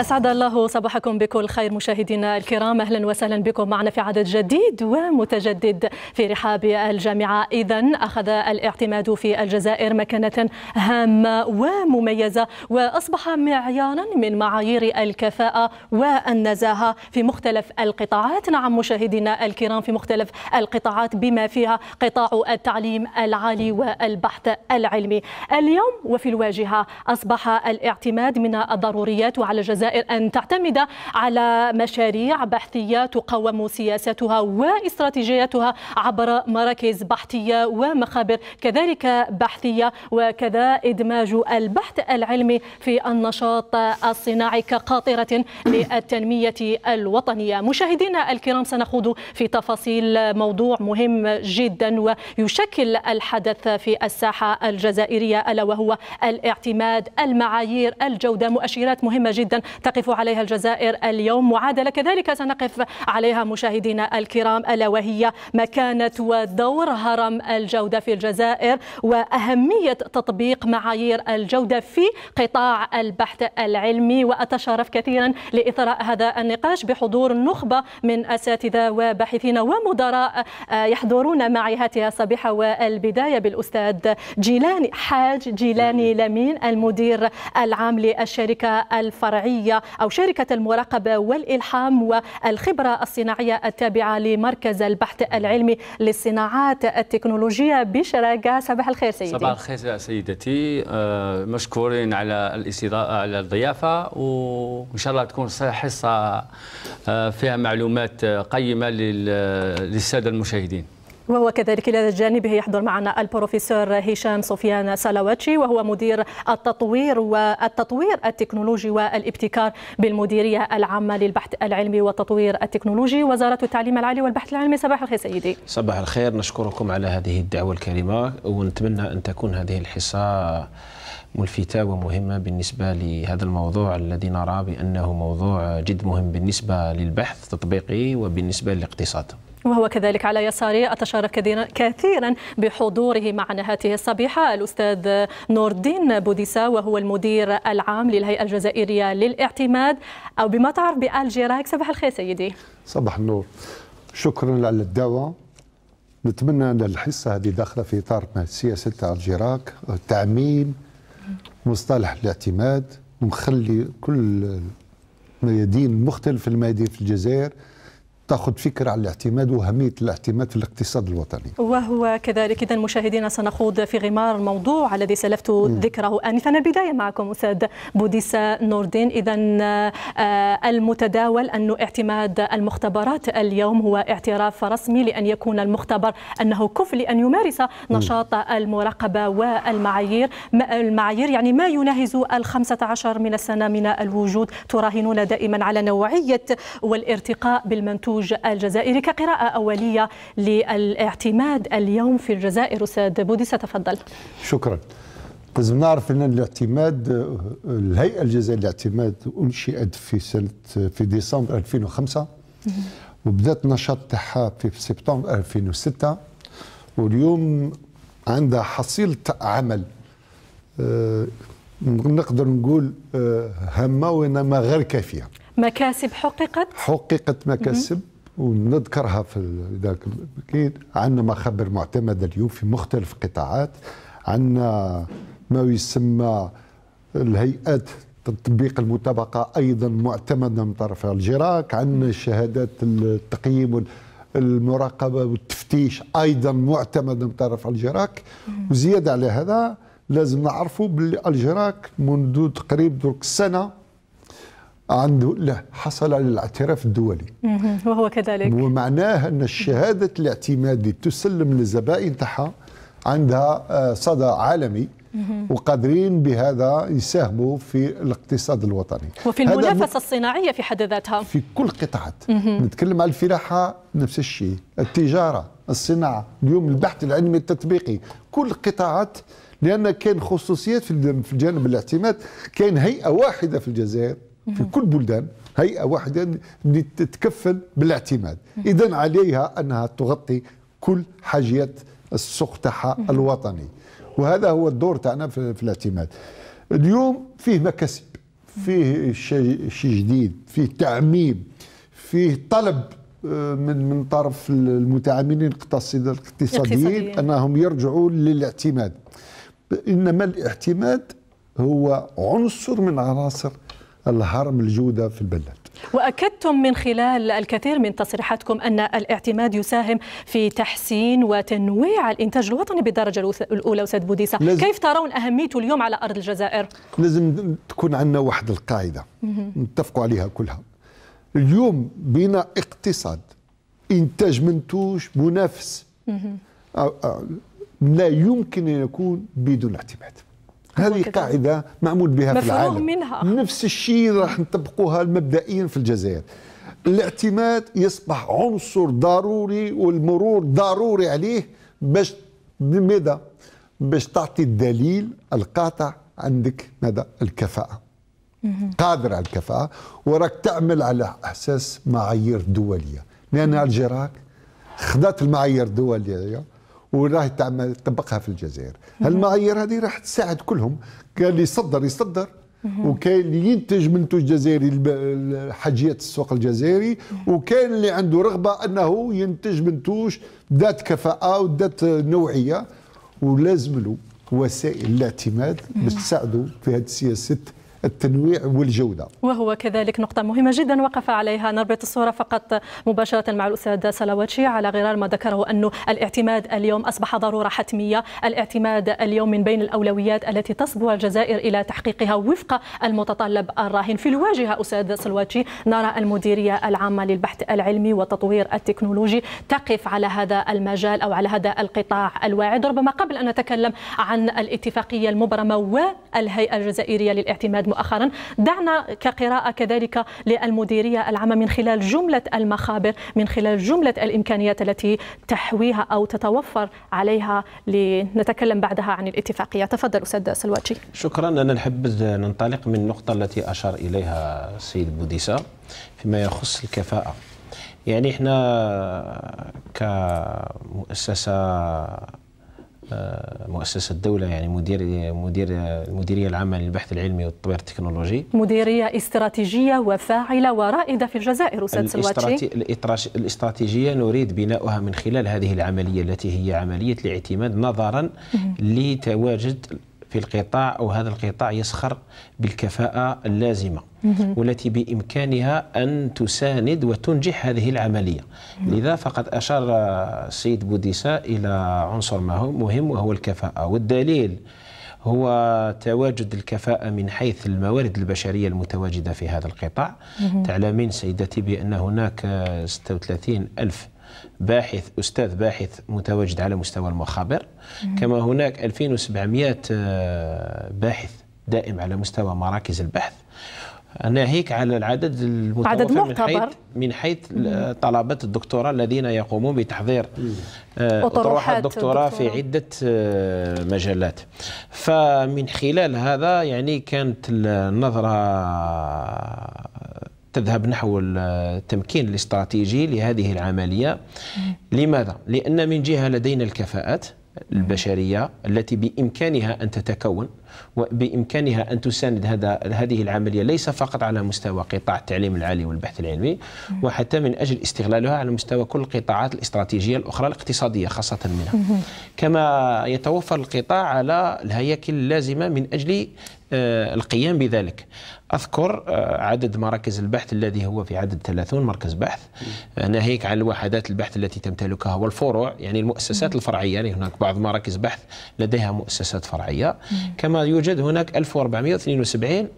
أسعد الله صباحكم بكل خير مشاهدينا الكرام أهلا وسهلا بكم معنا في عدد جديد ومتجدد في رحاب الجامعة إذا أخذ الاعتماد في الجزائر مكانة هامة ومميزة وأصبح معيارا من معايير الكفاءة والنزاهة في مختلف القطاعات نعم مشاهدينا الكرام في مختلف القطاعات بما فيها قطاع التعليم العالي والبحث العلمي اليوم وفي الواجهة أصبح الاعتماد من الضروريات وعلى الجزائر الجزائر أن تعتمد على مشاريع بحثية تقوم سياساتها واستراتيجيتها عبر مراكز بحثية ومخابر كذلك بحثية وكذا إدماج البحث العلمي في النشاط الصناعي كقاطرة للتنمية الوطنية مشاهدينا الكرام سنخوض في تفاصيل موضوع مهم جدا ويشكل الحدث في الساحة الجزائرية ألا وهو الاعتماد المعايير الجودة مؤشرات مهمة جدا تقف عليها الجزائر اليوم معادلة كذلك سنقف عليها مشاهدينا الكرام ألا وهي مكانة ودور هرم الجودة في الجزائر وأهمية تطبيق معايير الجودة في قطاع البحث العلمي وأتشرف كثيرا لإثراء هذا النقاش بحضور نخبة من أساتذة وباحثين ومدراء آه، يحضرون معي هاتها الصبيحة والبداية بالأستاذ جيلاني حاج جيلاني لمين المدير العام للشركة الفرعية الصناعية أو شركة المراقبة والإلحام والخبرة الصناعية التابعة لمركز البحث العلمي للصناعات التكنولوجية بشراكه صباح الخير سيدي صباح الخير سيدتي آه، مشكورين على الاستضافة على الضيافة وإن شاء الله تكون حصة آه، فيها معلومات آه، قيمة للسادة المشاهدين وهو كذلك إلى جانبه يحضر معنا البروفيسور هشام سفيان سلاواتشي وهو مدير التطوير والتطوير التكنولوجي والابتكار بالمديرية العامة للبحث العلمي والتطوير التكنولوجي وزارة التعليم العالي والبحث العلمي صباح الخير سيدي صباح الخير نشكركم على هذه الدعوة الكريمة ونتمنى أن تكون هذه الحصة ملفتة ومهمة بالنسبة لهذا الموضوع الذي نرى بأنه موضوع جد مهم بالنسبة للبحث التطبيقي وبالنسبة للاقتصاد وهو كذلك على يساري أتشارك كثيرا بحضوره معنا هذه الصبيحة الأستاذ نور الدين بوديسا وهو المدير العام للهيئة الجزائرية للاعتماد أو بما تعرف بألجيراك صباح الخير سيدي صباح النور شكرا على الدعوة نتمنى أن الحصة هذه داخلة في إطار سياسة الجيراك تعميم مصطلح الاعتماد ونخلي كل ميادين مختلف الميادين في الجزائر تاخذ فكره على الاعتماد واهميه الاعتماد في الاقتصاد الوطني. وهو كذلك اذا مشاهدينا سنخوض في غمار الموضوع الذي سلفت ذكره انفا البدايه بدايه معكم استاذ بوديسا نور الدين اذا آه، المتداول انه اعتماد المختبرات اليوم هو اعتراف رسمي لان يكون المختبر انه كفء لان يمارس نشاط المراقبه والمعايير المعايير يعني ما يناهز ال 15 من السنه من الوجود تراهنون دائما على نوعيه والارتقاء بالمنتوج الخروج الجزائري كقراءة أولية للاعتماد اليوم في الجزائر أستاذ بوديسة تفضل شكرا لازم نعرف ان الاعتماد الهيئه الجزائريه للاعتماد انشئت في سنه في ديسمبر 2005 وبدات النشاط تاعها في سبتمبر 2006 واليوم عندها حصيله عمل آه، نقدر نقول آه، هامه وانما غير كافيه مكاسب حققت حققت مكاسب ونذكرها في ذاك اكيد عندنا مخابر معتمده اليوم في مختلف القطاعات عندنا ما يسمى الهيئات تطبيق المطابقه ايضا معتمده من طرف الجراك عندنا شهادات التقييم المراقبه والتفتيش ايضا معتمده من طرف الجراك وزياده على هذا لازم نعرفوا باللي الجراك منذ تقريبا درك سنه عنده لا حصل على الاعتراف الدولي وهو كذلك ومعناه أن الشهادة الاعتمادي تسلم للزبائن تاعها عندها آه، صدى عالمي وقادرين بهذا يساهموا في الاقتصاد الوطني وفي المنافسة الصناعية في حد ذاتها في كل قطاعات نتكلم على الفلاحة نفس الشيء التجارة الصناعة اليوم البحث العلمي التطبيقي كل القطاعات لأن كان خصوصيات في الجانب الاعتماد كان هيئة واحدة في الجزائر في كل بلدان هيئه واحده تتكفل بالاعتماد اذا عليها انها تغطي كل حاجيات السوق تاعها الوطني وهذا هو الدور تاعنا في, في الاعتماد اليوم فيه مكاسب فيه شيء جديد فيه تعميم فيه طلب آه، من من طرف المتعاملين الاقتصاديين انهم يرجعوا للاعتماد انما الاعتماد هو عنصر من عناصر الهرم الجودة في البلد واكدتم من خلال الكثير من تصريحاتكم ان الاعتماد يساهم في تحسين وتنويع الانتاج الوطني بالدرجه الاولى استاذ بوديسه، كيف ترون اهميته اليوم على ارض الجزائر؟ لازم تكون عندنا واحد القاعده نتفقوا عليها كلها. اليوم بنا اقتصاد انتاج منتوج منافس لا يمكن ان يكون بدون اعتماد. هذه قاعدة معمول بها في العالم منها. نفس الشيء راح نطبقوها مبدئيا في الجزائر الاعتماد يصبح عنصر ضروري والمرور ضروري عليه باش مدى باش تعطي الدليل القاطع عندك مدى الكفاءة قادر على الكفاءة وراك تعمل على أساس معايير دولية لأن الجراك خدات المعايير الدولية وراح تطبقها في الجزائر هالمعايير هذه راح تساعد كلهم كان اللي يصدر يصدر وكاين اللي ينتج منتوج جزائري حاجيات السوق الجزائري وكاين اللي عنده رغبه انه ينتج منتوج ذات كفاءه وذات نوعيه ولازم له وسائل الاعتماد باش تساعده في هذه السياسه التنويع والجوده. وهو كذلك نقطه مهمه جدا وقف عليها نربط الصوره فقط مباشره مع الاستاذ سلاواتشي على غرار ما ذكره انه الاعتماد اليوم اصبح ضروره حتميه، الاعتماد اليوم من بين الاولويات التي تصبو الجزائر الى تحقيقها وفق المتطلب الراهن في الواجهه استاذ سلاواتشي نرى المديريه العامه للبحث العلمي والتطوير التكنولوجي تقف على هذا المجال او على هذا القطاع الواعد ربما قبل ان نتكلم عن الاتفاقيه المبرمه والهيئه الجزائريه للاعتماد مؤخرا دعنا كقراءة كذلك للمديرية العامة من خلال جملة المخابر من خلال جملة الإمكانيات التي تحويها أو تتوفر عليها لنتكلم بعدها عن الاتفاقية تفضل أستاذ سلواتشي شكرا أنا نحب ننطلق من النقطة التي أشار إليها السيد بوديسا فيما يخص الكفاءة يعني احنا كمؤسسة آه، مؤسسه الدوله يعني مدير مدير المديريه العامه للبحث العلمي والتطوير التكنولوجي مديريه استراتيجيه وفاعله ورائده في الجزائر استاذ سلواتشي الاستراتيجيه نريد بناؤها من خلال هذه العمليه التي هي عمليه الاعتماد نظرا لتواجد في القطاع او هذا القطاع يسخر بالكفاءه اللازمه والتي بإمكانها أن تساند وتنجح هذه العملية لذا فقد أشار السيد بوديسا إلى عنصر مهم وهو الكفاءة والدليل هو تواجد الكفاءة من حيث الموارد البشرية المتواجدة في هذا القطاع تعلمين سيدتي بأن هناك 36 ألف باحث أستاذ باحث متواجد على مستوى المخابر كما هناك 2700 آه، باحث دائم على مستوى مراكز البحث ناهيك على العدد المتوفر عدد معتبر. من حيث من حيث طلبة الدكتوراه الذين يقومون بتحضير آه، أطروحة الدكتوراه في عدة آه، مجالات فمن خلال هذا يعني كانت النظرة تذهب نحو التمكين الاستراتيجي لهذه العملية لماذا؟ لأن من جهة لدينا الكفاءات البشريه التي بامكانها ان تتكون وبامكانها ان تساند هذا هذه العمليه ليس فقط على مستوى قطاع التعليم العالي والبحث العلمي وحتى من اجل استغلالها على مستوى كل القطاعات الاستراتيجيه الاخرى الاقتصاديه خاصه منها كما يتوفر القطاع على الهياكل اللازمه من اجل آه، القيام بذلك أذكر آه، عدد مراكز البحث الذي هو في عدد 30 مركز بحث آه، ناهيك عن الوحدات البحث التي تمتلكها والفروع يعني المؤسسات الفرعية يعني هناك بعض مراكز بحث لديها مؤسسات فرعية كما يوجد هناك 1472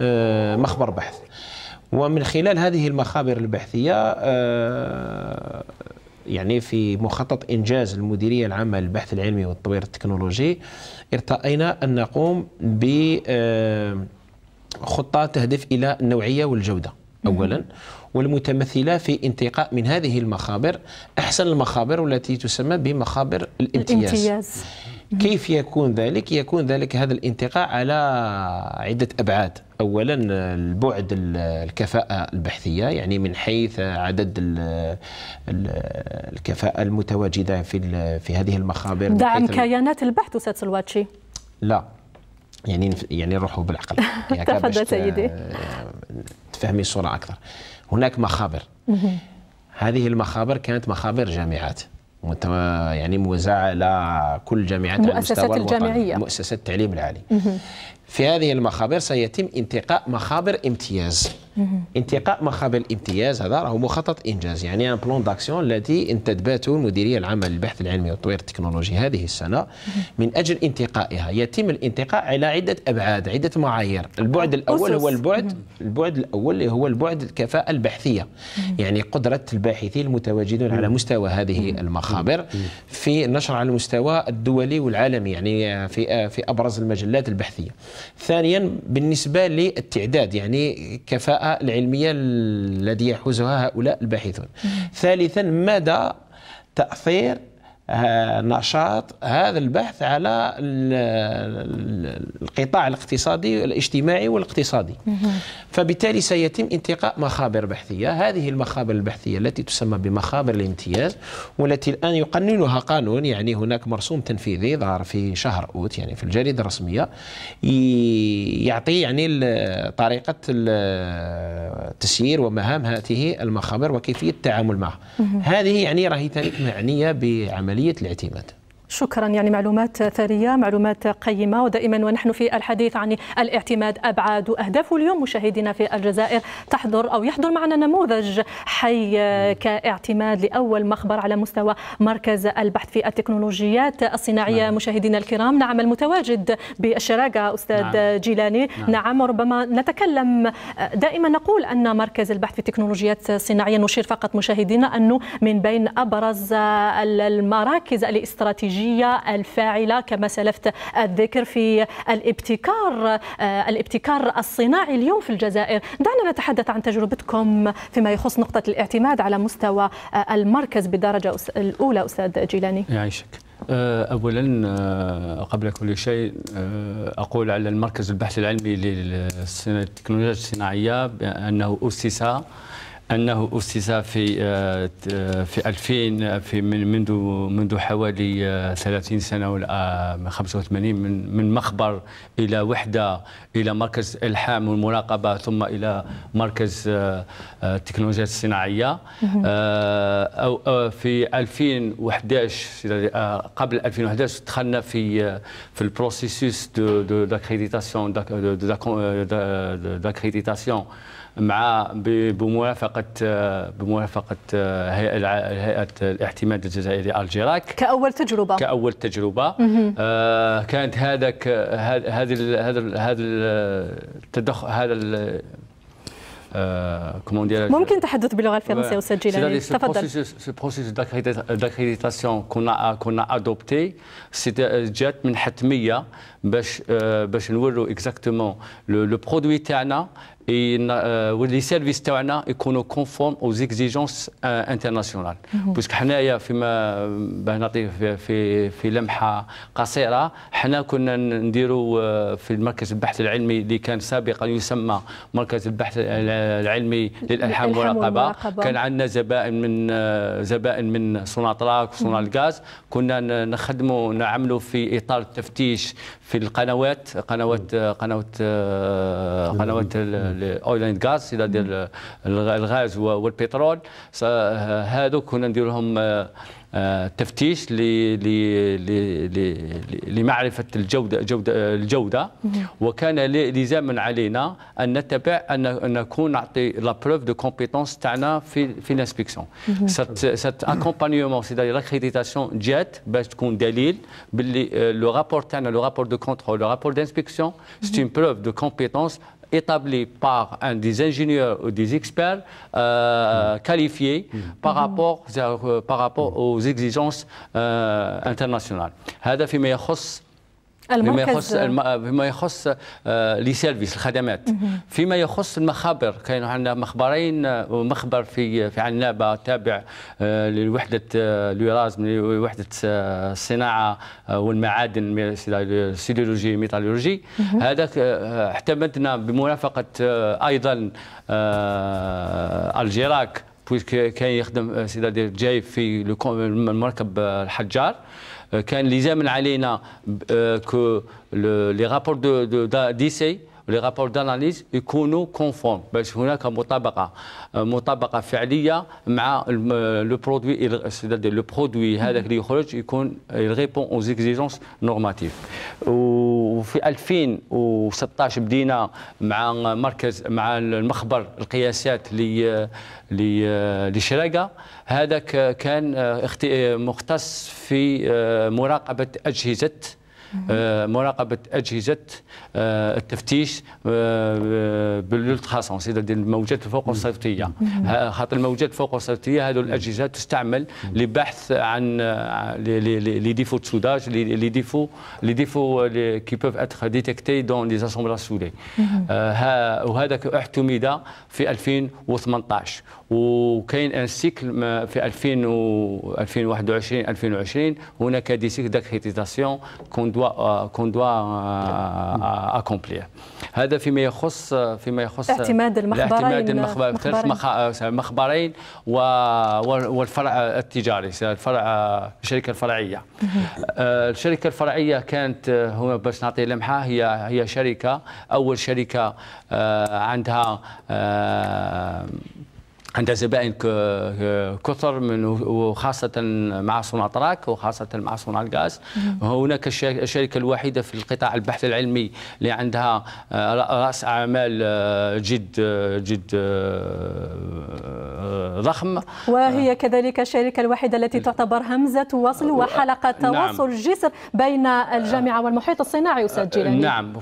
آه، مخبر بحث ومن خلال هذه المخابر البحثية يعني في مخطط إنجاز المديرية العامة للبحث العلمي والتطوير التكنولوجي ارتأينا أن نقوم ب خطة تهدف إلى النوعية والجودة أولا والمتمثلة في انتقاء من هذه المخابر أحسن المخابر والتي تسمى بمخابر الامتياز, الامتياز. كيف يكون ذلك؟ يكون ذلك هذا الانتقاء على عدة أبعاد أولا البعد الكفاءة البحثية يعني من حيث عدد الكفاءة المتواجدة في في هذه المخابر دعم كيانات البحث أستاذ سلواتشي لا يعني يعني نروحوا بالعقل يعني تفضل سيدي تفهمي الصوره اكثر هناك مخابر هذه المخابر كانت مخابر جامعات يعني موزعة على كل جامعات المؤسسات على مستوى الجامعية مؤسسات التعليم العالي في هذه المخابر سيتم انتقاء مخابر امتياز انتقاء مخابر الامتياز هذا راهو مخطط انجاز يعني ان بلون داكسيون التي انتدبته المديريه العامه للبحث العلمي والتطوير التكنولوجي هذه السنه من اجل انتقائها يتم الانتقاء على عده ابعاد عده معايير البعد الاول هو البعد البعد الاول اللي هو البعد الكفاءه البحثيه يعني قدره الباحثين المتواجدون على مستوى هذه المخابر في نشر على المستوى الدولي والعالمي يعني في في ابرز المجلات البحثيه ثانيا بالنسبه للتعداد يعني كفاءه العلمية الذي يحوزها هؤلاء الباحثون ثالثا مدى تأثير نشاط هذا البحث على القطاع الاقتصادي الاجتماعي والاقتصادي فبالتالي سيتم انتقاء مخابر بحثية هذه المخابر البحثية التي تسمى بمخابر الامتياز والتي الآن يقننها قانون يعني هناك مرسوم تنفيذي ظهر في شهر أوت يعني في الجريدة الرسمية يعطي يعني طريقة تسيير ومهام هذه المخابر وكيفية التعامل معها هذه يعني راهي معنية بعمل عملية الاعتماد شكرا يعني معلومات ثرية معلومات قيمة ودائما ونحن في الحديث عن الاعتماد أبعاد أهداف اليوم مشاهدينا في الجزائر تحضر أو يحضر معنا نموذج حي كاعتماد لأول مخبر على مستوى مركز البحث في التكنولوجيات الصناعية نعم. مشاهدينا الكرام نعم المتواجد بالشراقة أستاذ نعم. نعم. جيلاني نعم. نعم ربما نتكلم دائما نقول أن مركز البحث في التكنولوجيات الصناعية نشير فقط مشاهدينا أنه من بين أبرز المراكز الاستراتيجية الخارجية الفاعلة كما سلفت الذكر في الابتكار آه، الابتكار الصناعي اليوم في الجزائر دعنا نتحدث عن تجربتكم فيما يخص نقطة الاعتماد على مستوى آه، المركز بالدرجة الأولى أستاذ جيلاني يعيشك آه، اولا قبل كل شيء اقول على المركز البحث العلمي للتكنولوجيا الصناعيه بانه اسس انه اسس في آه، آه، في 2000 آه، في من منذ منذ حوالي 30 سنه ولا 85 من من مخبر الى وحده الى مركز الحام والمراقبه ثم الى مركز التكنولوجيا الصناعيه او في 2011 قبل 2011 دخلنا في في البروسيسوس دو داكريديتاسيون داكريديتاسيون مع بموافقه بموافقه آه، هيئه الاعتماد الجزائري الجيراك كاول تجربه كاول تجربه آه كانت هذاك هذا هذا هذا التدخل هذا كومون ممكن تحدث باللغه الفرنسيه استاذ جيلاني تفضل سو بروسيس داكريديتاسيون كنا كنا ادوبتي جات من حتميه باش آه، باش نوروا اكزاكتومون لو برودوي تاعنا ولي سيرفيس تاعنا يكونوا كونفورم او زيكزيجونس انترناسيونال باسكو حنايا فيما باه نعطي في, في في لمحه قصيره حنا كنا نديروا في المركز البحث العلمي اللي كان سابقا يسمى مركز البحث العلمي للالحام والمراقبه كان عندنا زبائن من زبائن من سوناتراك وصناع الغاز كنا نخدموا نعملوا في اطار التفتيش في القنوات قنوات قنوات قنوات الاويل اند غاز الى ديال الغاز والبترول هذوك كنا ندير لهم آه، آه، تفتيش لمعرفه الجوده جوده الجوده وكان لزاما علينا ان نتبع ان نكون نعطي لا بروف دو كومبيتونس تاعنا في في لانسبيكسيون سات اكومبانيومون سيدي لاكريديتاسيون جات باش تكون دليل باللي لو آه، رابور تاعنا لو رابور دو كونترول لو رابور دانسبيكسيون سي اون بروف دو كومبيتونس établi par un des ingénieurs ou des experts euh, qualifiés mm. mm-hmm. par rapport, euh, par rapport aux exigences euh, internationales. فيما يخص فيما آه، يخص لي سيرفيس الخدمات فيما يخص المخابر كاين عندنا مخبرين آه، مخبر في في عنابه تابع آه، لوحده الوراز من وحده الصناعه والمعادن سيدولوجي ميتالورجي هذا اعتمدنا بمرافقه ايضا الجيراك بويسك كان يخدم سيدادير جاي في المركب الحجار كان لزاما علينا que les rapports d'essai رابور داناليز يكونوا كونفورم باش هناك مطابقه مطابقه فعليه مع لو برودوي لو برودوي هذاك اللي يخرج يكون يغيبون اون زيكزيجونس نورماتيف وفي 2016 بدينا مع مركز مع المخبر القياسات لشراقه هذاك كان مختص في مراقبه اجهزه آه، مراقبه اجهزه آه، التفتيش آه، بالالترا سونس الموجات الفوق الصوتيه خاطر الموجات الفوق الصوتيه هذو الاجهزه تستعمل لبحث عن لي ديفو de لي ديفو لي ديفو كي بوف اتر ديتكتي دون لي اسومبلاج سولي وهذا اعتمد في 2018 وكاين ان سيكل في 2000 و 2021 2020 هناك دي سيكل داكريتيزاسيون كون دوا كون دوا آه، اكومبلي هذا فيما يخص فيما يخص اعتماد المخبرين اعتماد المخبرين المخبرين آه، والفرع التجاري الفرع آه، الشركه الفرعيه الشركه الفرعيه كانت هنا باش نعطي لمحه هي هي شركه اول شركه عندها عندها زبائن كثر من وخاصة مع صنع تراك وخاصة مع صنع الغاز هناك الشركة الوحيدة في القطاع البحث العلمي اللي عندها آه، رأس أعمال آه، جد آه، جد ضخم وهي كذلك الشركة الوحيدة التي تعتبر همزة وصل وحلقة نعم. تواصل نعم. جسر بين الجامعة والمحيط الصناعي أستاذ نعم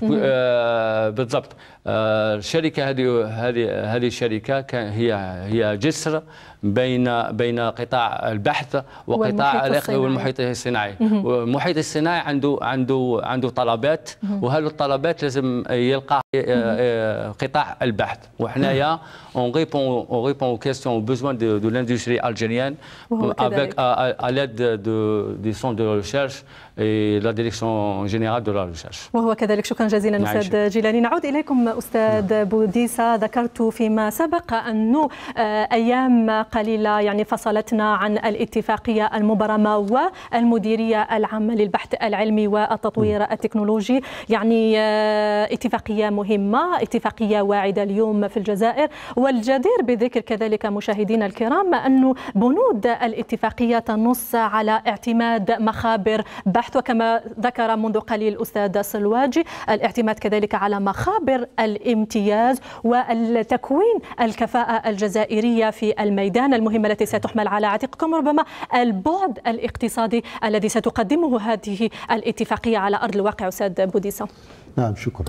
بالضبط الشركة هذه هذه هذه الشركة هي هي جسر بين بين قطاع البحث وقطاع الاقليم والمحيط الصناعي المحيط الصناعي عنده عنده عنده طلبات وهل الطلبات لازم يلقى آه، آه، قطاع البحث وحنايا اون ريبون اون ريبون كيستيون بوزوان دو لاندستري الجيريان افيك ا ليد دو دي سون دو ريشيرش اي لا ديريكسيون جينيرال دو لا ريشيرش وهو كذلك شكرا جزيلا استاذ جيلاني نعود اليكم استاذ نعم. بوديسا ذكرت فيما سبق انه آه، ايام قليلة يعني فصلتنا عن الاتفاقية المبرمة والمديرية العامة للبحث العلمي والتطوير التكنولوجي يعني آه، اتفاقية مهمة اتفاقية واعدة اليوم في الجزائر والجدير بذكر كذلك مشاهدينا الكرام أن بنود الاتفاقية تنص على اعتماد مخابر بحث وكما ذكر منذ قليل الأستاذ سلواجي الاعتماد كذلك على مخابر الامتياز وتكوين الكفاءة الجزائرية في الميدان الميدان المهمة التي ستحمل على عاتقكم ربما البعد الاقتصادي الذي ستقدمه هذه الاتفاقية على أرض الواقع أستاذ بوديسة نعم شكرا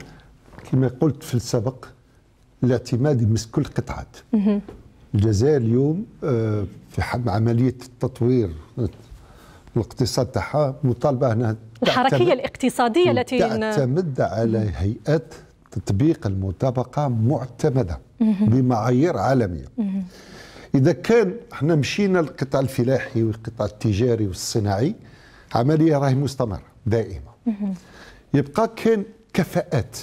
كما قلت في السابق الاعتماد يمس كل القطاعات الجزائر اليوم آه، في حد عملية التطوير الاقتصاد تاعها مطالبة أنها الحركية الاقتصادية التي تعتمد على هيئات تطبيق المطابقة معتمدة بمعايير عالمية اذا كان احنا مشينا للقطاع الفلاحي والقطاع التجاري والصناعي عمليه راهي مستمره دائمه يبقى كان كفاءات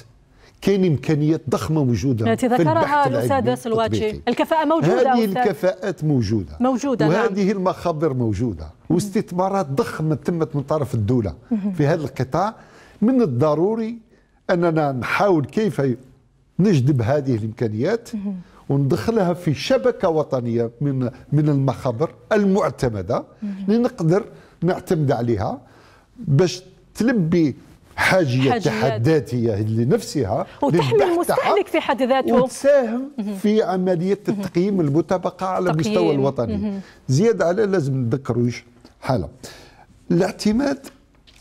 كان امكانيات ضخمه موجوده التي ذكرها الاستاذ سلواتشي الكفاءه موجوده هذه الكفاءات موجوده موجوده نعم. وهذه نعم. المخابر موجوده واستثمارات ضخمه تمت من طرف الدوله في هذا القطاع من الضروري اننا نحاول كيف نجذب هذه الامكانيات وندخلها في شبكه وطنيه من من المخابر المعتمده اللي نقدر نعتمد عليها باش تلبي حاجيه تحداتيه لنفسها وتحمي المستهلك في حد ذاته وتساهم في عمليه التقييم المتبقى على المستوى الوطني زياده على لازم نذكروا حاله الاعتماد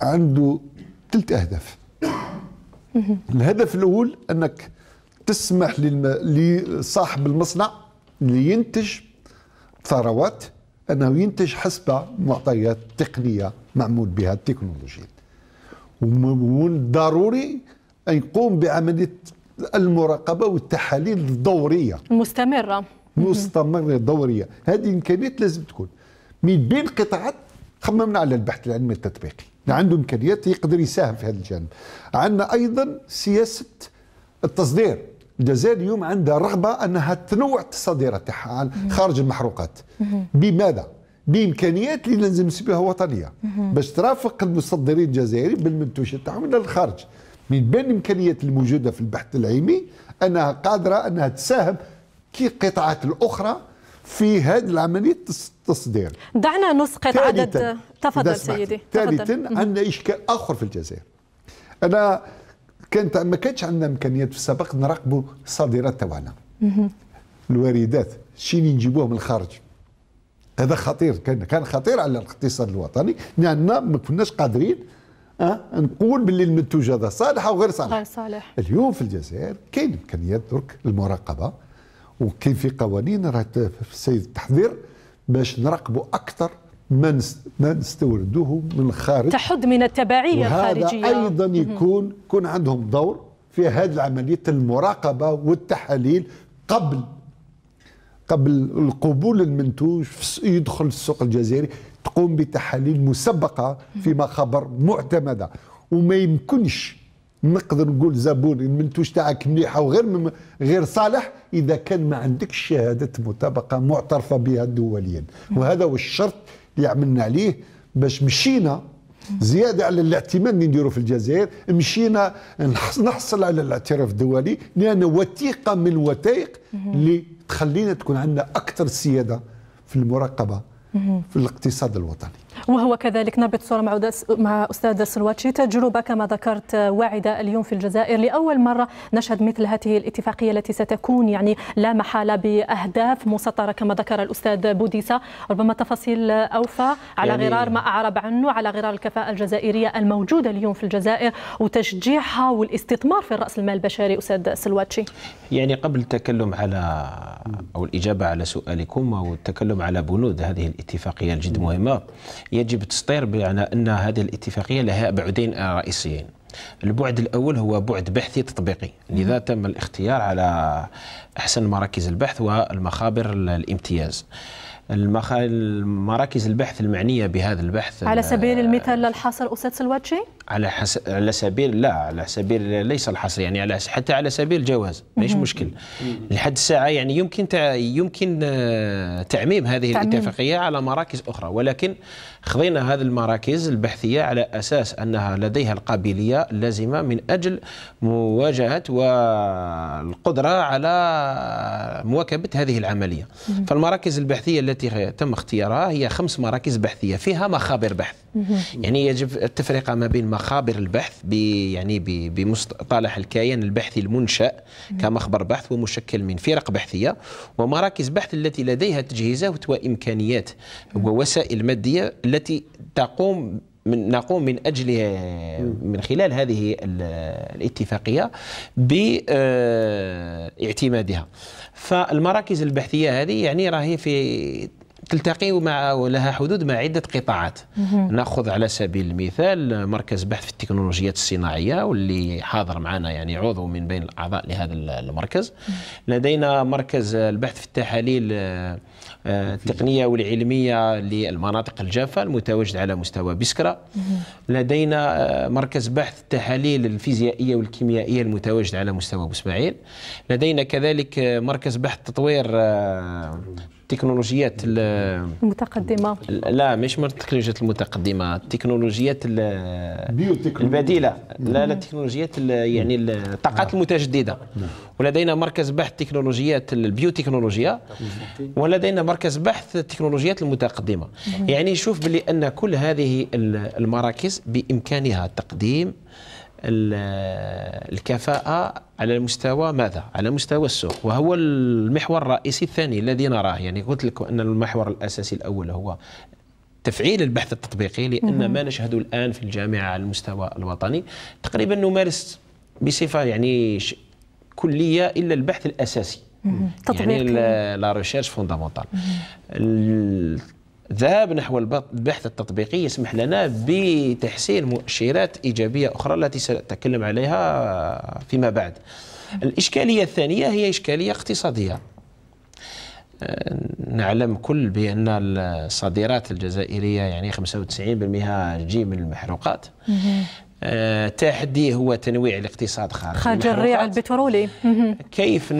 عنده ثلاث اهداف الهدف الاول انك تسمح لصاحب المصنع اللي ينتج ثروات انه ينتج حسب معطيات تقنيه معمول بها التكنولوجيا ومن الضروري ان يقوم بعمليه المراقبه والتحاليل الدوريه مستمره مستمره دوريه هذه امكانيات لازم تكون من بين قطاعات خممنا على البحث العلمي التطبيقي عنده امكانيات يقدر يساهم في هذا الجانب عندنا ايضا سياسه التصدير الجزائر اليوم عندها رغبة أنها تنوع التصديرات تاعها خارج المحروقات بماذا؟ بامكانيات اللي لازم نسميها وطنيه باش ترافق المصدرين الجزائري بالمنتوج تاعهم الى الخارج من بين الامكانيات الموجوده في البحث العلمي انها قادره انها تساهم كي القطاعات الاخرى في هذه العمليه التصدير دعنا نسقط عدد تفضل سيدي ثالثا عندنا اشكال اخر في الجزائر انا كانت ما كانتش عندنا امكانيات في السابق نراقبوا الصادرات تاعنا الواردات الشيء اللي نجيبوه من الخارج هذا خطير كان كان خطير على الاقتصاد الوطني لاننا ما كناش قادرين أه؟ نقول باللي المنتوج هذا صالح او غير صالح غير صالح اليوم في الجزائر كاين امكانيات درك المراقبه وكاين في قوانين راه في السيد التحضير باش نراقبوا اكثر ما نستوردوه من الخارج تحد من التبعية الخارجية وهذا أيضا يكون يكون عندهم دور في هذه عملية المراقبة والتحاليل قبل قبل القبول المنتوج يدخل السوق الجزائري تقوم بتحاليل مسبقة في مخابر معتمدة وما يمكنش نقدر نقول زبون المنتوج تاعك مليحه وغير غير صالح اذا كان ما عندكش شهاده مطابقه معترفه بها دوليا وهذا هو الشرط اللي عملنا عليه باش مشينا زيادة على الاعتماد اللي نديرو في الجزائر مشينا نحصل على الاعتراف الدولي لأن وثيقة من الوثائق اللي تخلينا تكون عندنا أكثر سيادة في المراقبة في الاقتصاد الوطني وهو كذلك نربط صورة مع أستاذ سلواتشي تجربة كما ذكرت واعدة اليوم في الجزائر لأول مرة نشهد مثل هذه الاتفاقية التي ستكون يعني لا محالة بأهداف مسطرة كما ذكر الأستاذ بوديسة ربما تفاصيل أوفى على يعني غرار ما أعرب عنه على غرار الكفاءة الجزائرية الموجودة اليوم في الجزائر وتشجيعها والاستثمار في الرأس المال البشري أستاذ سلواتشي يعني قبل التكلم على أو الإجابة على سؤالكم أو التكلم على بنود هذه الاتفاقية الجد مهمة يجب تسطير بأن أن هذه الاتفاقية لها بعدين رئيسيين البعد الأول هو بعد بحثي تطبيقي لذا تم الاختيار على أحسن مراكز البحث والمخابر الامتياز المراكز البحث المعنية بهذا البحث على سبيل المثال للحصر أستاذ سلواتشي على حس... على سبيل لا على سبيل ليس الحصر يعني على حتى على سبيل الجواز ماهيش مشكل لحد الساعه يعني يمكن تع... يمكن آه، تعميم هذه تعميم. الاتفاقيه على مراكز اخرى ولكن خذينا هذه المراكز البحثيه على اساس انها لديها القابليه اللازمه من اجل مواجهه والقدره على مواكبه هذه العمليه فالمراكز البحثيه التي تم اختيارها هي خمس مراكز بحثيه فيها مخابر بحث يعني يجب التفرقه ما بين مخابر البحث يعني بمصطلح الكيان البحثي المنشأ كمخبر بحث ومشكل من فرق بحثية ومراكز بحث التي لديها تجهيزات وإمكانيات ووسائل مادية التي تقوم من نقوم من اجل من خلال هذه الاتفاقيه باعتمادها آه، فالمراكز البحثيه هذه يعني راهي في تلتقي مع ولها حدود مع عده قطاعات ناخذ على سبيل المثال مركز بحث في التكنولوجيات الصناعيه واللي حاضر معنا يعني عضو من بين الاعضاء لهذا المركز لدينا مركز البحث في التحاليل آه، آه، التقنيه والعلميه للمناطق الجافه المتواجد على مستوى بسكره لدينا آه، مركز بحث التحاليل الفيزيائيه والكيميائيه المتواجد على مستوى بوسماعيل لدينا كذلك مركز بحث تطوير التكنولوجيات المتقدمه لا مش التكنولوجيات المتقدمه التكنولوجيات البديله لا لا التكنولوجيات يعني الطاقات نعم. المتجدده ولدينا مركز بحث تكنولوجيات البيوتكنولوجيا ولدينا مركز بحث التكنولوجيات المتقدمه نعم. يعني نشوف بلي ان كل هذه المراكز بامكانها تقديم الكفاءة على مستوى ماذا؟ على مستوى السوق وهو المحور الرئيسي الثاني الذي نراه يعني قلت لكم أن المحور الأساسي الأول هو تفعيل البحث التطبيقي لأن ما نشهده الآن في الجامعة على المستوى الوطني تقريبا نمارس بصفة يعني كلية إلا البحث الأساسي يعني لا ريشيرش فوندامونتال ذهب نحو البحث التطبيقي يسمح لنا بتحسين مؤشرات إيجابية أخرى التي سأتكلم عليها فيما بعد الإشكالية الثانية هي إشكالية اقتصادية آه، نعلم كل بأن الصادرات الجزائرية يعني 95% جي من المحروقات آه، تحدي هو تنويع الاقتصاد خارج خارج الريع البترولي كيف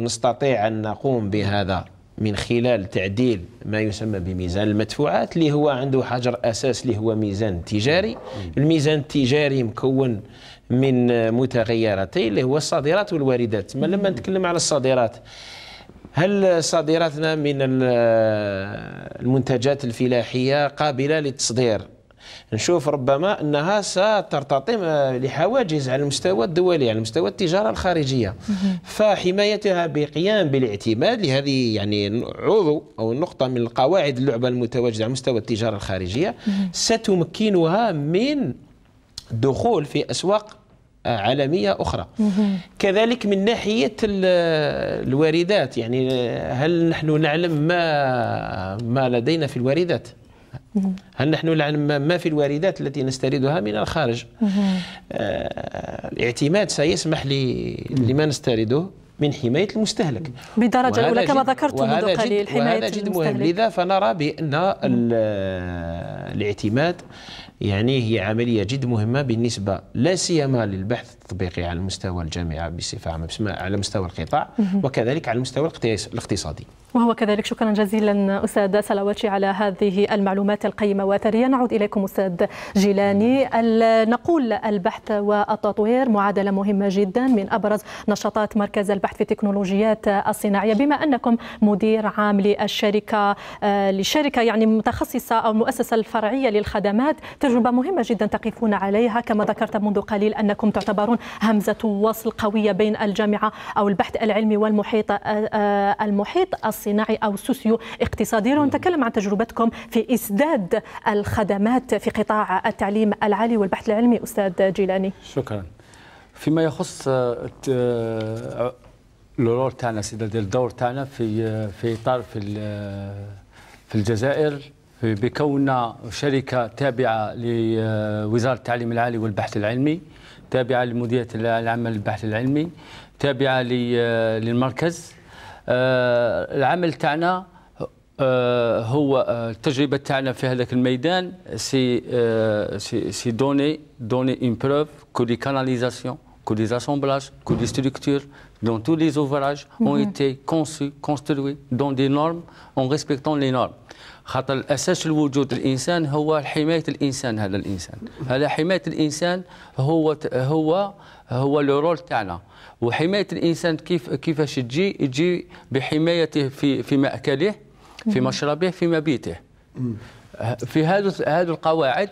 نستطيع أن نقوم بهذا من خلال تعديل ما يسمى بميزان المدفوعات اللي هو عنده حجر اساس اللي هو ميزان تجاري الميزان التجاري مكون من متغيرتين اللي هو الصادرات والواردات ما لما نتكلم على الصادرات هل صادراتنا من المنتجات الفلاحيه قابله للتصدير نشوف ربما أنها سترتطم آه، لحواجز على المستوى الدولي على مستوى التجارة الخارجية فحمايتها بقيام بالاعتماد لهذه يعني عضو أو نقطة من قواعد اللعبة المتواجدة على مستوى التجارة الخارجية ستمكنها من الدخول في أسواق آه، عالمية أخرى كذلك من ناحية آه، الواردات يعني هل نحن نعلم ما ما لدينا في الواردات هل نحن الآن ما في الواردات التي نستردها من الخارج آه الاعتماد سيسمح لي لما نسترده من حماية المستهلك بدرجة أولى كما ذكرت منذ قليل حماية وهذا جد المستهلك. مهم لذا فنرى بأن الاعتماد يعني هي عملية جد مهمة بالنسبة لا سيما للبحث التطبيقي يعني على مستوى الجامعه بصفه عامه على مستوى القطاع وكذلك على المستوى الاقتصادي. وهو كذلك شكرا جزيلا استاذ سلاواتي على هذه المعلومات القيمه والثريه نعود اليكم استاذ جيلاني نقول البحث والتطوير معادله مهمه جدا من ابرز نشاطات مركز البحث في التكنولوجيات الصناعيه بما انكم مدير عام للشركه آه، لشركه يعني متخصصه او المؤسسه الفرعيه للخدمات تجربه مهمه جدا تقفون عليها كما ذكرت منذ قليل انكم تعتبرون همزه وصل قويه بين الجامعه او البحث العلمي والمحيط آه، آه، المحيط الصناعي او سوسيو اقتصادي ونتكلم عن تجربتكم في اسداد الخدمات في قطاع التعليم العالي والبحث العلمي استاذ جيلاني شكرا فيما يخص الرول آه، تاعنا سيدي الدور تاعنا في في اطار في في الجزائر بكوننا شركه تابعه لوزاره التعليم العالي والبحث العلمي تابعة لمديرية العمل البحث العلمي تابعة آه، للمركز آه، العمل تاعنا آه، هو التجربه تاعنا في هذاك الميدان سي سي دوني دوني اون بروف كو دي كاناليزاسيون كو دي اسامبلاج كو دي ستركتور دون تو لي زوفراج اون ايتي كونسي كونستروي دون دي نورم اون ريسبكتون لي نورم خاطر الاساس الوجود الانسان هو حمايه الانسان هذا الانسان هذا حمايه الانسان هو هو هو الرول تاعنا وحمايه الانسان كيف كيفاش تجي تجي بحمايته في في ماكله في مشربه في مبيته في هذه هذه القواعد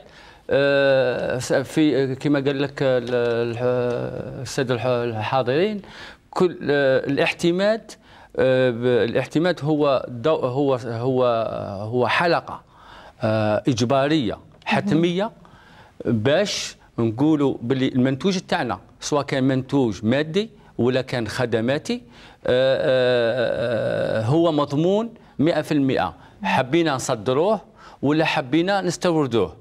آه، في كما قال لك الساده الحاضرين كل آه، الاعتماد آه، الاعتماد هو هو هو هو حلقه آه، اجباريه حتميه باش نقولوا باللي المنتوج تاعنا سواء كان منتوج مادي ولا كان خدماتي آه، هو مضمون 100% حبينا نصدروه ولا حبينا نستوردوه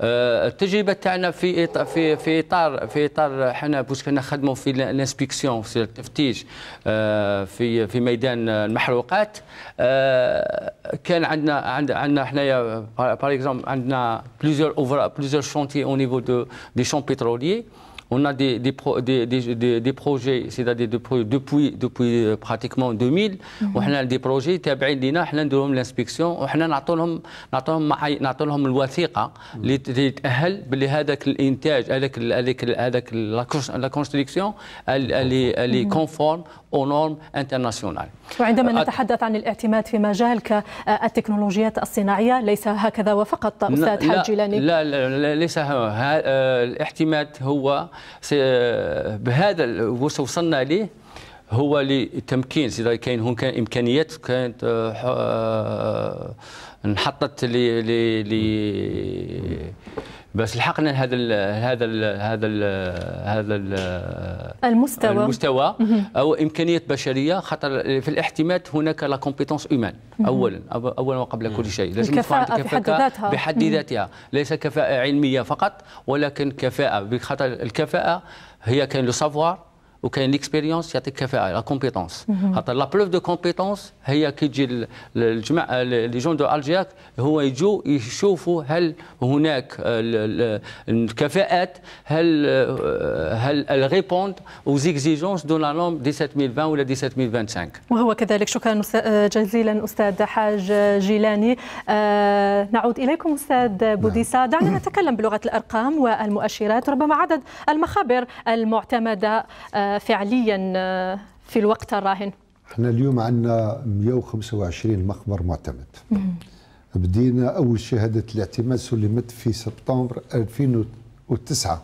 آه، التجربه تاعنا في في في اطار في اطار حنا كنا نخدموا في الانسبكسيون في التفتيش آه، في في ميدان المحروقات آه، كان عندنا عندنا حنايا باغ اكزومبل عندنا بليزيور اوفر بليزيور شونتي او نيفو دو دي شون بتروليي on a des, des, pro, des, des, des, projets, c'est-à-dire depuis, depuis euh, pratiquement 2000, وحنا mm -hmm. des projets تابعين لنا حنا نديروا لهم الانسبكسيون وحنا نعطوا لهم نعطوا لهم نعطوا لهم الوثيقه اللي mm -hmm. تاهل باللي هذاك الانتاج هذاك هذاك هذاك لا كونستركسيون اللي اللي كونفورم او نورم انترناسيونال وعندما euh, نتحدث عن الاعتماد في مجال كالتكنولوجيات آه، الصناعيه ليس هكذا وفقط استاذ حاج جيلاني لا, لا, لا ليس آه، الاعتماد هو بهذا واش وصلنا ليه هو لتمكين اذا كاين هون كان امكانيات كانت آه، آه، انحطت ل بس لحقنا هذا الـ هذا الـ هذا الـ هذا الـ المستوى المستوى او امكانيات بشريه خاطر في الاحتمال هناك لا كومبيتونس اومان اولا اولا وقبل كل شيء لازم الكفاءة بحد ذاتها بحد ذاتها ليس كفاءه علميه فقط ولكن كفاءه بخاطر الكفاءه هي كان لو سافوار وكاين ليكسبيريونس يعطيك كفاءه لا كومبيتونس خاطر لا بروف دو كومبيتونس هي كي تجي الجماعه لي جون دو الجياك هو يجوا يشوفوا هل هناك الكفاءات هل هل ريبوند او زيكزيجونس دو لا نورم 17020 ولا 17025 وهو كذلك شكرا جزيلا استاذ حاج جيلاني آه، نعود اليكم استاذ بوديسا نعم. دعنا نتكلم بلغه الارقام والمؤشرات ربما عدد المخابر المعتمده آه، فعليا آه، في الوقت الراهن؟ احنا اليوم عندنا 125 مخبر معتمد بدينا اول شهاده الاعتماد سلمت في سبتمبر 2009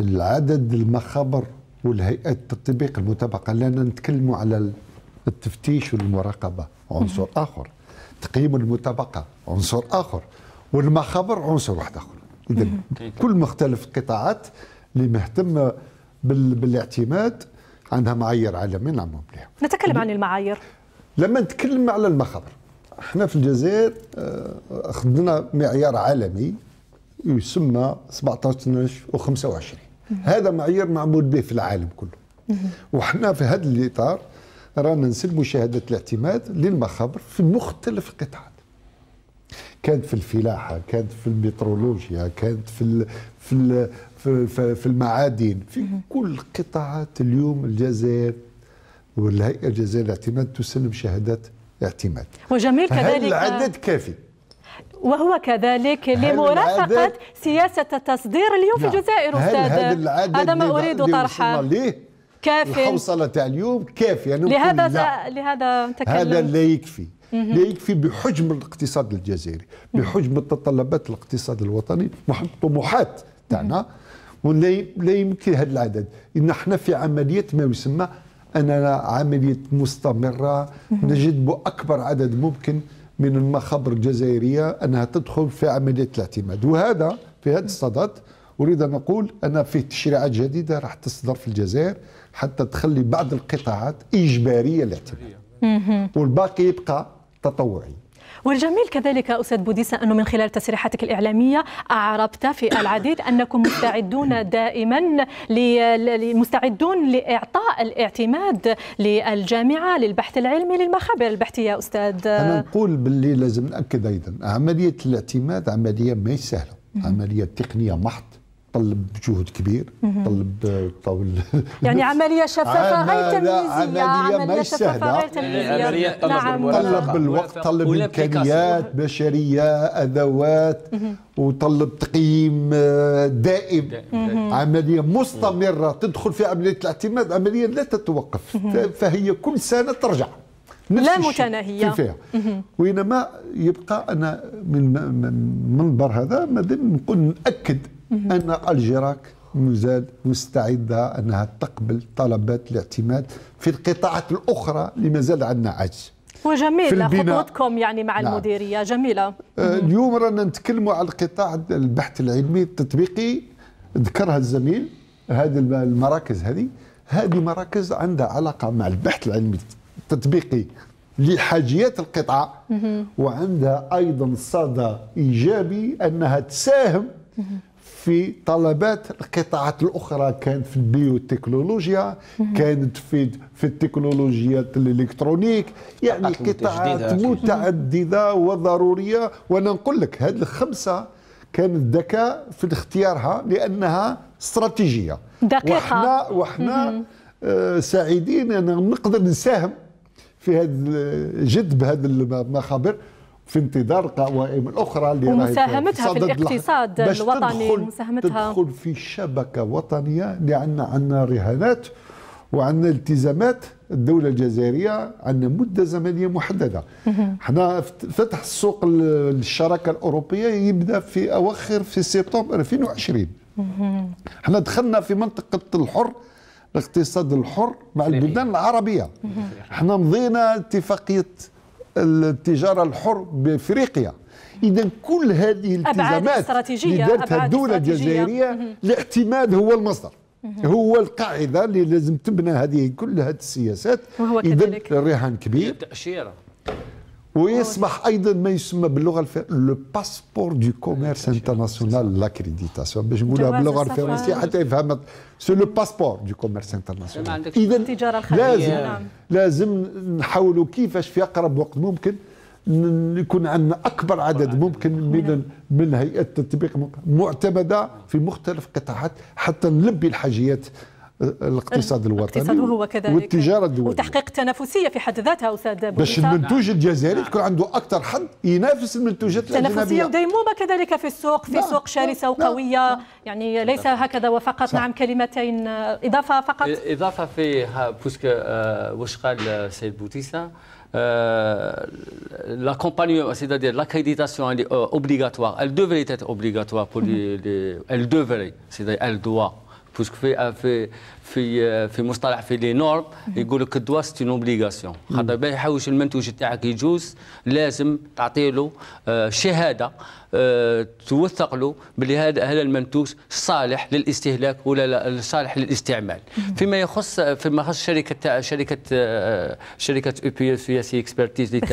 العدد المخابر والهيئات التطبيق المتبقى لان نتكلموا على التفتيش والمراقبه عنصر اخر تقييم المتبقه عنصر اخر والمخابر عنصر واحد اخر اذا كل مختلف القطاعات اللي مهتمه بالاعتماد عندها معايير عالمية نعم بها نتكلم عن المعايير لما نتكلم على المخاطر احنا في الجزائر آه، خدنا معيار عالمي يسمى 17 و25 هذا معيار معمول به في العالم كله وحنا في هذا الاطار رانا نسلموا شهاده الاعتماد للمخابر في مختلف القطاعات كانت في الفلاحه كانت في البترولوجيا كانت في في في, في المعادن في كل قطاعات اليوم الجزائر والهيئه الجزائريه للاعتماد تسلم شهادات اعتماد وجميل كذلك العدد كافي وهو كذلك لمرافقة سياسة التصدير اليوم نعم. في الجزائر استاذ هذا هذا ما أريد طرحه كافي الحوصلة تاع اليوم كافي يعني لهذا لا. لهذا تكلم هذا لا يكفي لا يكفي بحجم الاقتصاد الجزائري بحجم متطلبات الاقتصاد الوطني الطموحات تاعنا ولا يمكن هذا العدد ان احنا في عمليه ما يسمى اننا عمليه مستمره نجذب اكبر عدد ممكن من المخابر الجزائريه انها تدخل في عمليه الاعتماد وهذا في هذا الصدد اريد ان اقول ان في تشريعات جديده راح تصدر في الجزائر حتى تخلي بعض القطاعات اجباريه الاعتماد والباقي يبقى تطوعي والجميل كذلك أستاذ بوديسة أنه من خلال تسريحاتك الإعلامية أعربت في العديد أنكم مستعدون دائما مستعدون لإعطاء الاعتماد للجامعة للبحث العلمي للمخابر البحثية يا أستاذ أنا نقول باللي لازم نأكد أيضا عملية الاعتماد عملية ما سهلة عملية تقنية محض تطلب جهد كبير تطلب آه، طول يعني عمليه شفافه غير تمييزيه عمليه, عملية شفافه غير تمييزيه نعم طلب الوقت طلب امكانيات بشريه ادوات وطلب تقييم آه، دائم عمليه مستمره تدخل في عمليه الاعتماد عمليه لا تتوقف فهي كل سنه ترجع لا متناهية في وإنما يبقى أنا من منبر هذا مازال نقول نأكد أن الجيراك مزاد مستعدة أنها تقبل طلبات الاعتماد في القطاعات الأخرى اللي مازال عندنا عجز وجميل خطوتكم يعني مع نعم. المديرية جميلة آه، اليوم رانا نتكلموا على القطاع البحث العلمي التطبيقي ذكرها الزميل هذه المراكز هذه هذه مراكز عندها علاقة مع البحث العلمي التطبيقي لحاجيات القطاع وعندها أيضا صدى إيجابي أنها تساهم في طلبات القطاعات الاخرى كانت في البيوتكنولوجيا كانت في في التكنولوجيات الالكترونيك يعني قطاعات متعدده وضروريه وانا نقول لك هذه الخمسه كان الذكاء في اختيارها لانها استراتيجيه دقيقه وحنا وحنا آه، سعيدين ان نقدر نساهم في هذا جد بهذا المخابر في انتظار قوائم اخرى اللي ومساهمتها في الاقتصاد الوطني تدخل مساهمتها تدخل في شبكه وطنيه لان عندنا رهانات وعندنا التزامات الدوله الجزائريه عندنا مده زمنيه محدده احنا فتح السوق للشراكه الاوروبيه يبدا في اواخر في سبتمبر 2020 احنا دخلنا في منطقه الحر الاقتصاد الحر مع البلدان العربيه احنا مضينا اتفاقيه التجاره الحر بافريقيا اذا كل هذه الالتزامات اللي الدوله الجزائريه الاعتماد هو المصدر هو القاعده اللي لازم تبنى هذه كل هذه السياسات وهو كذلك الرهان كبير ويصبح ايضا ما يسمى باللغه الفرنسيه لو باسبور دو كوميرس انترناسيونال لاكريديتاسيون باش نقولها باللغه الفرنسيه حتى يفهمها سو لو باسبور دو كوميرس انترناسيونال اذا لازم نعم. لازم نحاولوا كيفاش في اقرب وقت ممكن يكون عندنا اكبر عدد ممكن من من هيئات التطبيق معتمده في مختلف قطاعات حتى نلبي الحاجيات الاقتصاد الوطني الاقتصاد وهو كذلك والتجاره الدوليه وتحقيق تنافسية في حد ذاتها استاذ باش المنتوج الجزائري يكون عنده اكثر حد ينافس المنتوجات الاجنبيه تنافسية وديمومه كذلك في السوق في لا. سوق شرسه وقويه لا. لا. لا. يعني ليس هكذا وفقط نعم كلمتين آه، اضافه فقط اضافه في بوسك آه، واش قال السيد آه، بوتيسه l'accompagnement, c'est-à-dire l'accréditation, elle est euh, obligatoire. Elle devrait être obligatoire pour les, les elle devrait, c'est-à-dire elle doit باسكو في في في في مصطلح في لي نورم يقول لك الدواء اون اوبليغاسيون خاطر باش يحوش المنتوج تاعك يجوز لازم تعطي له شهاده توثق له بلي هذا هذا المنتوج صالح للاستهلاك ولا صالح للاستعمال فيما يخص فيما يخص شركه شركه آه، شركه او بي اس اكسبرتيز اللي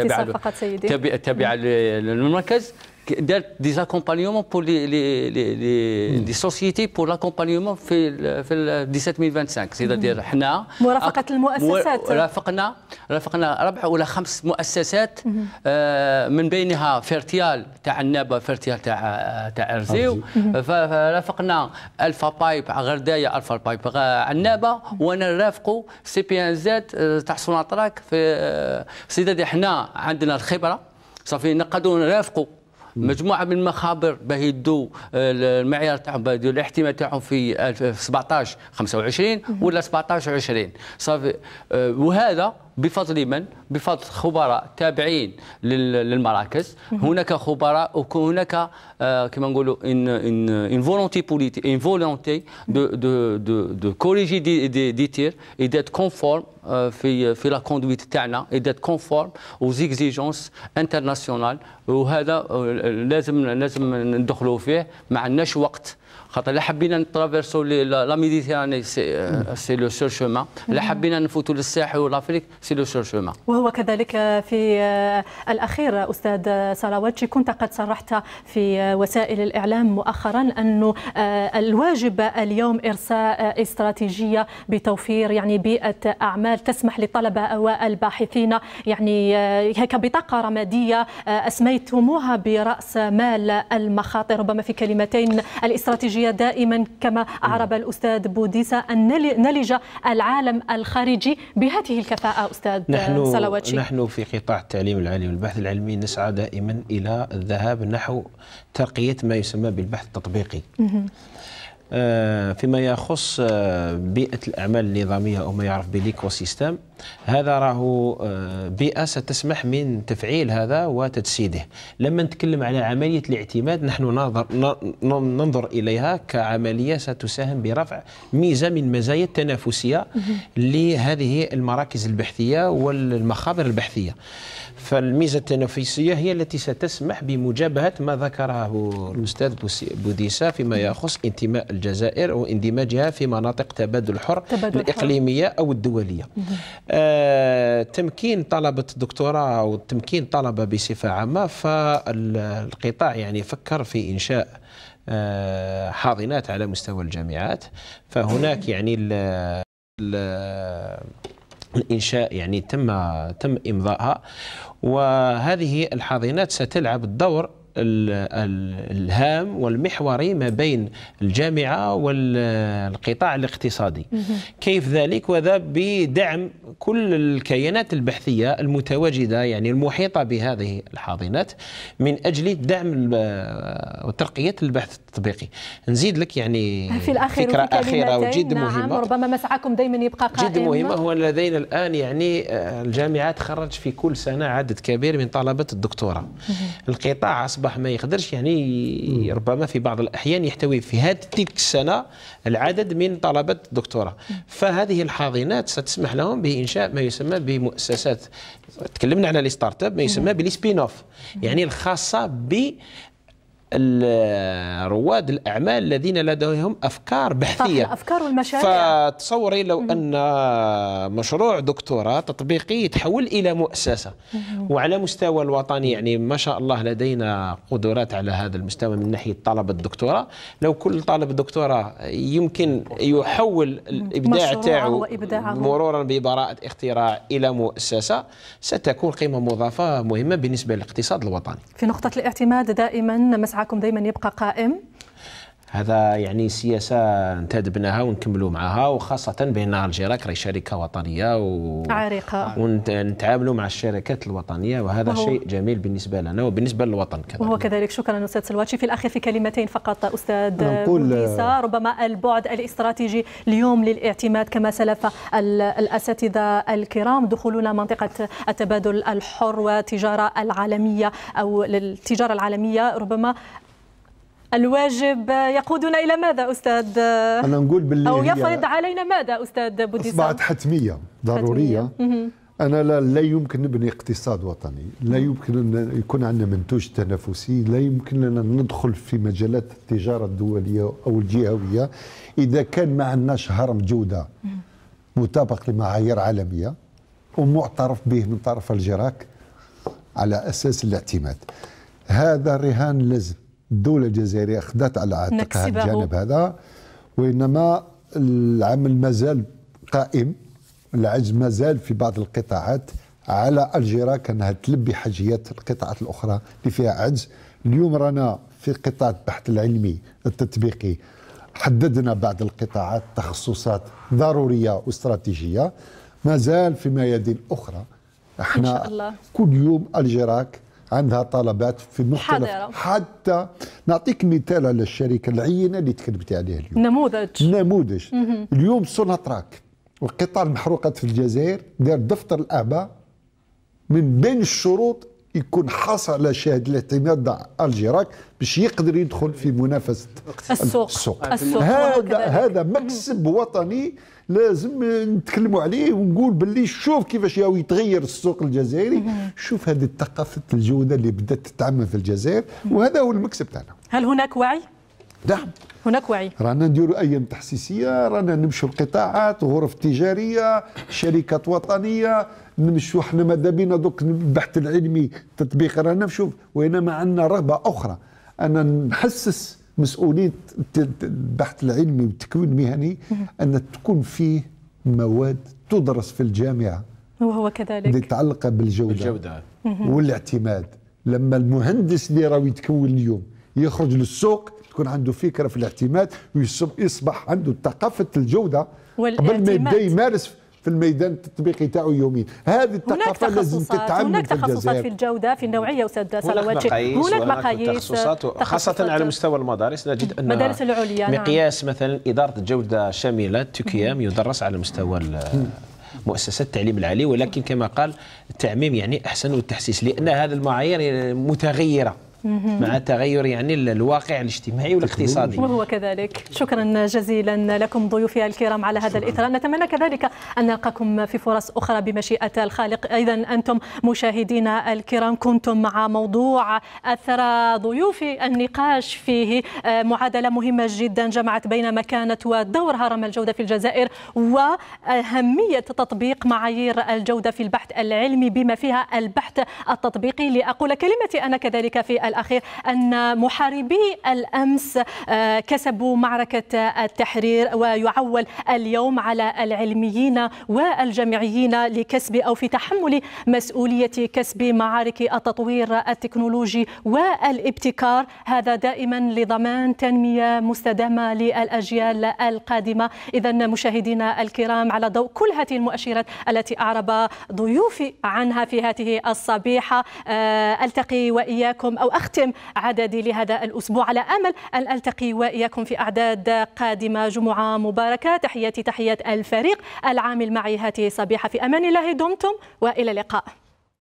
تابعه تابعه للمركز دارت دي زاكومبانيومون بور لي لي لي دي سوسيتي بور لاكومبانيومون في في ال سي سيتادير حنا مرافقه المؤسسات رافقنا رافقنا ربع ولا خمس مؤسسات من بينها فيرتيال تاع النابا فيرتيال تاع تاع ارزيو فرافقنا الفا بايب غردايه الفا بايب عنابه وانا نرافقوا سي بي ان زد تاع سوناطراك في سيتادير حنا عندنا الخبره صافي نقدروا نرافقوا مجموعه من المخابر باه يدوا المعيار تاعهم باه الاحتمال تاعهم في 17 25 ولا 17 20 صافي آه، وهذا بفضل من؟ بفضل خبراء تابعين للمراكز هناك خبراء وهناك آه، كما نقولوا ان ان ان فولونتي بوليتي ان فولونتي دو دو دو دو كوريجي دي دي, دي تير اي دات كونفورم في في لا كوندويت تاعنا اي دات كونفورم وزيكزيجونس انترناسيونال وهذا لازم لازم ندخلوا فيه ما عندناش وقت خاطر لا حبينا نترافيرسو لا ميديتيراني سي لو سور شومان لا حبينا نفوتوا للساحل والافريك سي لو سور شومان وهو كذلك في آه، الاخير استاذ سراواتشي كنت قد صرحت في آه، وسائل الاعلام مؤخرا انه آه، الواجب اليوم ارساء استراتيجيه بتوفير يعني بيئه اعمال تسمح للطلبه والباحثين يعني هيك بطاقه رماديه اسميتموها براس مال المخاطر ربما في كلمتين الاستراتيجيه الخارجية دائما كما أعرب الأستاذ بوديسا أن نلج العالم الخارجي بهذه الكفاءة أستاذ نحن سلواتشي نحن في قطاع التعليم العالي والبحث العلمي نسعى دائما إلى الذهاب نحو ترقية ما يسمى بالبحث التطبيقي آه، فيما يخص آه، بيئة الأعمال النظامية أو ما يعرف بليكو سيستم هذا راه آه، بيئة ستسمح من تفعيل هذا وتجسيده لما نتكلم على عملية الاعتماد نحن ننظر, ننظر إليها كعملية ستساهم برفع ميزة من مزايا التنافسية لهذه المراكز البحثية والمخابر البحثية فالميزة التنافسية هي التي ستسمح بمجابهة ما ذكره الأستاذ بوديسا فيما يخص انتماء الجزائر واندماجها في مناطق تبادل حر تبادل الإقليمية حر. أو الدولية آه تمكين طلبة الدكتوراه أو تمكين طلبة بصفة عامة فالقطاع يعني فكر في إنشاء آه حاضنات على مستوى الجامعات فهناك يعني الـ الـ الانشاء يعني تم تم امضائها وهذه الحاضنات ستلعب الدور الهام والمحوري ما بين الجامعة والقطاع الاقتصادي كيف ذلك وذا بدعم كل الكيانات البحثية المتواجدة يعني المحيطة بهذه الحاضنات من أجل دعم وترقية البحث التطبيقي نزيد لك يعني في الأخير فكرة أخيرة وجد نعم مهمة ربما مسعاكم دائما يبقى قائم جد مهمة هو لدينا الآن يعني آه، الجامعات خرج في كل سنة عدد كبير من طلبة الدكتوراه القطاع أصبح اصبح ما يقدرش يعني ربما في بعض الاحيان يحتوي في هذه تلك السنه العدد من طلبه الدكتوراه فهذه الحاضنات ستسمح لهم بانشاء ما يسمى بمؤسسات تكلمنا على لي اب ما يسمى بلي سبين اوف يعني الخاصه ب رواد الاعمال الذين لديهم افكار بحثيه افكار الافكار والمشاريع فتصوري لو ان مشروع دكتوراه تطبيقي يتحول الى مؤسسه وعلى مستوى الوطني يعني ما شاء الله لدينا قدرات على هذا المستوى من ناحيه طلب الدكتوراه لو كل طالب دكتوراه يمكن يحول الابداع تاعو مرورا ببراءه اختراع الى مؤسسه ستكون قيمه مضافه مهمه بالنسبه للاقتصاد الوطني في نقطه الاعتماد دائما مسعى معكم دايما يبقى قائم هذا يعني سياسه انتدبناها ونكملوا معها وخاصه بان الجيراك راهي شركه وطنيه و... عريقه ونتعاملوا مع الشركات الوطنيه وهذا وهو... شيء جميل بالنسبه لنا وبالنسبه للوطن كذلك وهو كذلك شكرا استاذ سلواتشي في الاخير في كلمتين فقط استاذ نقول... ربما البعد الاستراتيجي اليوم للاعتماد كما سلف الاساتذه الكرام دخولنا منطقه التبادل الحر والتجاره العالميه او التجاره العالميه ربما الواجب يقودنا الى ماذا استاذ انا نقول باللي او يفرض علينا ماذا استاذ بوديسا اصبحت حتميه ضروريه حتمية. انا لا, لا يمكن نبني اقتصاد وطني لا يمكن ان يكون عندنا منتوج تنافسي لا يمكن لنا ندخل في مجالات التجاره الدوليه او الجهويه اذا كان ما عندناش هرم جوده مطابق لمعايير عالميه ومعترف به من طرف الجراك على اساس الاعتماد هذا رهان لازم الدولة الجزائرية أخذت على عاتقها الجانب هذا وإنما العمل مازال قائم العجز مازال في بعض القطاعات على الجراك كانها تلبي حاجيات القطاعات الأخرى اللي فيها عجز اليوم رانا في قطاع البحث العلمي التطبيقي حددنا بعض القطاعات تخصصات ضرورية واستراتيجية مازال في ميادين أخرى احنا إن شاء الله. كل يوم الجراك عندها طلبات في مختلف حضرة. حتى نعطيك مثال على الشركه العينه اللي تكلمت عليها اليوم نموذج نموذج اليوم سوناتراك وقطاع المحروقات في الجزائر دار دفتر الاباء من بين الشروط يكون حاصل على شهاده الاعتماد مع الجيراك باش يقدر يدخل في منافسه السوق, السوق. السوق. هذا هذا مكسب وطني لازم نتكلموا عليه ونقول باللي شوف كيفاش ياو يتغير السوق الجزائري شوف هذه الثقافه الجوده اللي بدات تتعمم في الجزائر وهذا هو المكسب تاعنا هل هناك وعي نعم هناك وعي رانا نديروا ايام تحسيسيه رانا نمشوا القطاعات غرف تجاريه شركات وطنيه نمشوا احنا ماذا بينا دوك البحث العلمي تطبيق رانا نشوف وانما عندنا رغبه اخرى ان نحسس مسؤوليه البحث العلمي والتكوين المهني ان تكون فيه مواد تدرس في الجامعه وهو كذلك اللي يتعلق بالجوده بالجوده والاعتماد لما المهندس اللي راه يتكون اليوم يخرج للسوق تكون عنده فكره في الاعتماد ويصبح عنده ثقافه الجوده قبل ما يبدا يمارس في الميدان التطبيقي تاعو يومين هذه الثقافه لازم تتعمل هناك تخصصات في, في الجوده في النوعيه استاذ سلواتي هناك مقاييس خاصه على مستوى المدارس نجد ان المدارس العليا نعم. مقياس مثلا اداره الجوده شامله تكيام يدرس على مستوى مؤسسات التعليم العالي ولكن كما قال التعميم يعني احسن والتحسيس لان هذه المعايير متغيره مع تغير يعني الواقع الاجتماعي والاقتصادي وهو كذلك شكرا جزيلا لكم ضيوفي الكرام على هذا الإثراء نتمنى كذلك أن نلقاكم في فرص أخرى بمشيئة الخالق إذا أنتم مشاهدينا الكرام كنتم مع موضوع أثر ضيوفي النقاش فيه معادلة مهمة جدا جمعت بين مكانة ودور هرم الجودة في الجزائر وأهمية تطبيق معايير الجودة في البحث العلمي بما فيها البحث التطبيقي لأقول كلمتي أنا كذلك في الأخير أن محاربي الأمس آه، كسبوا معركة التحرير ويعول اليوم على العلميين والجامعيين لكسب أو في تحمل مسؤولية كسب معارك التطوير التكنولوجي والابتكار هذا دائما لضمان تنمية مستدامة للأجيال القادمة إذا مشاهدينا الكرام على ضوء كل هذه المؤشرات التي أعرب ضيوفي عنها في هذه الصبيحة آه، ألتقي وإياكم أو أخ أختم عددي لهذا الأسبوع على أمل أن ألتقي وإياكم في أعداد قادمة جمعة مباركة تحياتي تحيات الفريق العامل معي هاته صبيحة في أمان الله دمتم وإلى اللقاء